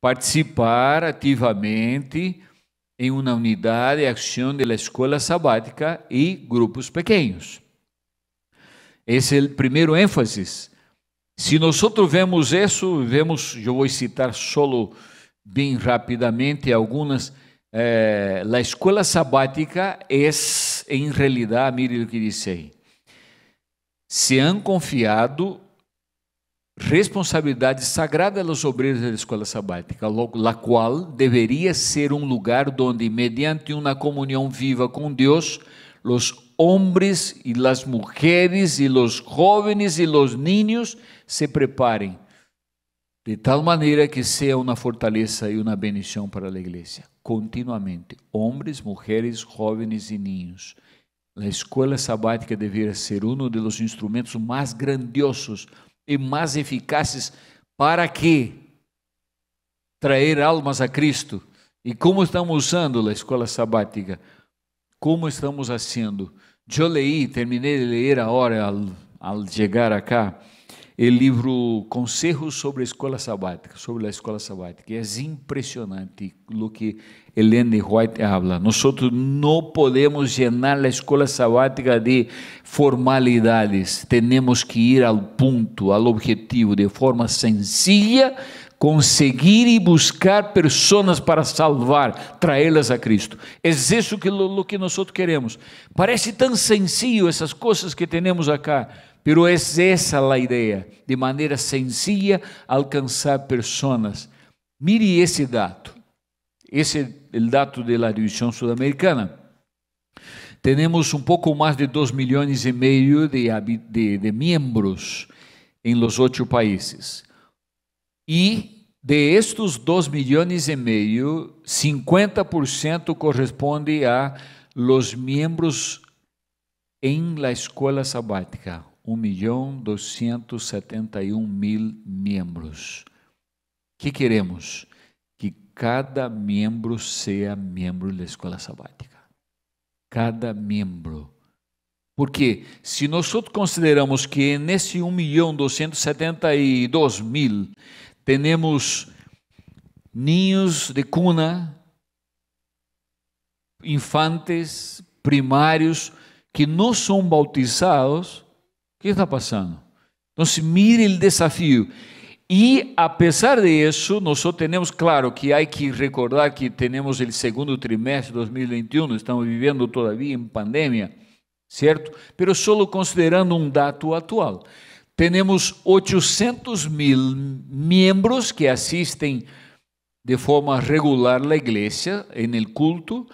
participar ativamente em uma unidade de ação da escola sabática e grupos pequenos. Esse é o primeiro ênfase. Se nós vemos isso, vemos, eu vou citar solo bem rapidamente algumas. Eh, a escola sabática é, em realidade, mire o que disse aí, se han confiado responsabilidade sagrada aos obreiros da escola sabática, la qual deveria ser um lugar onde, mediante uma comunhão viva com Deus, os homens e as mulheres e os jovens e os niños se preparem de tal maneira que seja uma fortaleza e uma bendição para a igreja, continuamente, homens, mulheres, jovens e niños. A escola sabática deveria ser um dos instrumentos mais grandiosos e mais eficazes para que trazer almas a Cristo. E como estamos usando a escola sabática? Como estamos fazendo? Eu leí, terminei de ler agora ao, ao chegar acá o livro Conselhos sobre a Escola Sabática, sobre a Escola Sabática. É impressionante o que Helene White habla. Nós não podemos llenar a Escola Sabática de formalidades. Temos que ir ao ponto, ao objetivo, de forma sencilla, conseguir e buscar pessoas para salvar, traê-las a Cristo. É isso que, que nós queremos. Parece tão sencillo essas coisas que temos acá Pero es essa a ideia, de maneira sencilla alcançar pessoas. Mire esse dado. Esse é o dado da divisão sudamericana. Temos um pouco mais de 2 milhões e meio de, de, de em los oito países. E de estes 2 milhões e meio, 50% corresponde a los membros em la escola sabática, 1 milhão 271 mil membros. que queremos? Que cada membro seja membro da escola sabática. Cada membro. Porque se nós consideramos que nesse 1 milhão 272 mil temos ninhos de cuna, infantes, primários, que não são bautizados, o que está passando? Então, se mire o desafio. E, apesar isso, nós só temos, claro, que há que recordar que temos o segundo trimestre de 2021, estamos vivendo todavia em pandemia, certo? Pero só considerando um dado atual. Temos 800 mil membros que assistem de forma regular à igreja, no culto,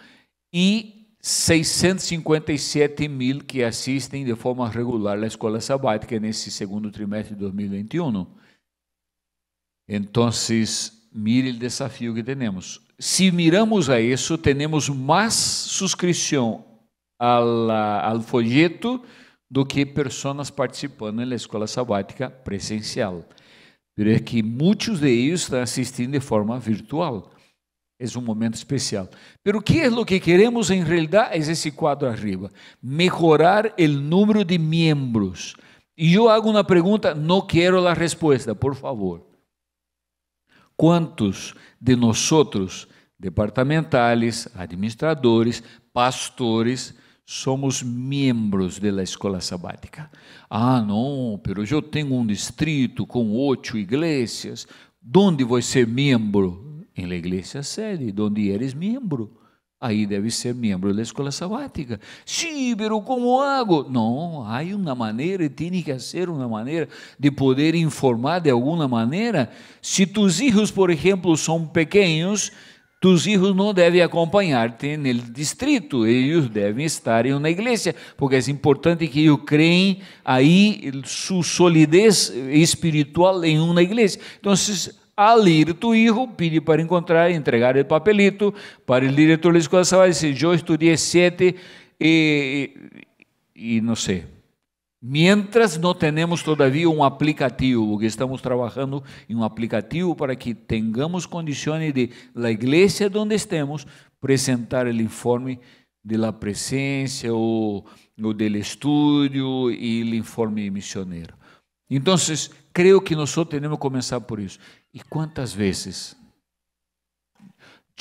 e 657 mil que assistem de forma regular à escola sabática nesse segundo trimestre de 2021. Então, mire o desafio que temos. Se miramos a isso, temos mais suscrição ao, ao folheto do que pessoas participando na escola sabática presencial. porque é que muitos deles estão assistindo de forma virtual. É um momento especial. o que é lo que queremos em realidade é esse quadro arriba, melhorar o número de membros. E eu hago uma pergunta: não quero a resposta, por favor. Quantos de nós, departamentais, administradores, pastores, somos membros da escola sabática. Ah, não, pero eu tenho um distrito com oito igrejas. Onde vou ser membro? Em la igreja sede, onde eres membro, Aí deve ser membro da escola sabática. Sim, sí, pero como hago? Não, há uma maneira, e tem que ser uma maneira de poder informar de alguma maneira. Se si tus hijos, por exemplo, são pequenos, tus hijos não devem acompanhar-te no distrito, eles devem estar em uma igreja, porque é importante que eles creem aí sua solidez espiritual em uma igreja. Então, Al ir tu hijo, pide para encontrar e entregar o papelito. Para o diretor de escola, você e dizer: Eu estudei sete e, e, não sei. Mientras não tenemos todavía um aplicativo, porque estamos trabalhando em um aplicativo para que tenhamos condições de la igreja onde estemos apresentar o informe de la presença ou, o del estudio e o informe missioneiro. Então, creio que nós temos que começar por isso. E quantas vezes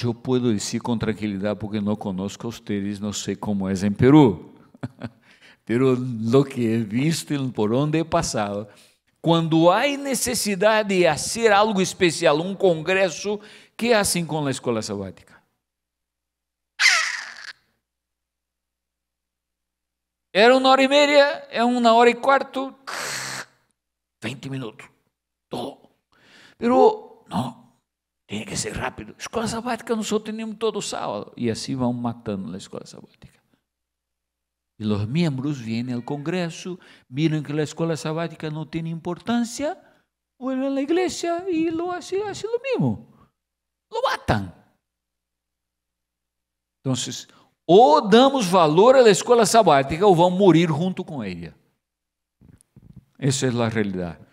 eu posso dizer com tranquilidade, porque não conosco vocês, não sei como é em Peru, pero lo que he visto e por onde he passado, quando há necessidade de fazer algo especial, um congresso, que é assim com a escola sabática. Era uma hora e meia, é uma hora e quarto, 20 minutos. Todo. Pero, oh. não tem que ser rápido. Escola sabática nosotros temos todo sábado. e assim vão matando a escola sabática. E os membros vêm ao Congresso, miram que a escola sabática não tem importância, voltam à igreja e lo hacen, assim, hacen assim lo mesmo. Lo matan. Então, ou damos valor à escola sabática ou vão morrer junto com ela. Essa é a realidade.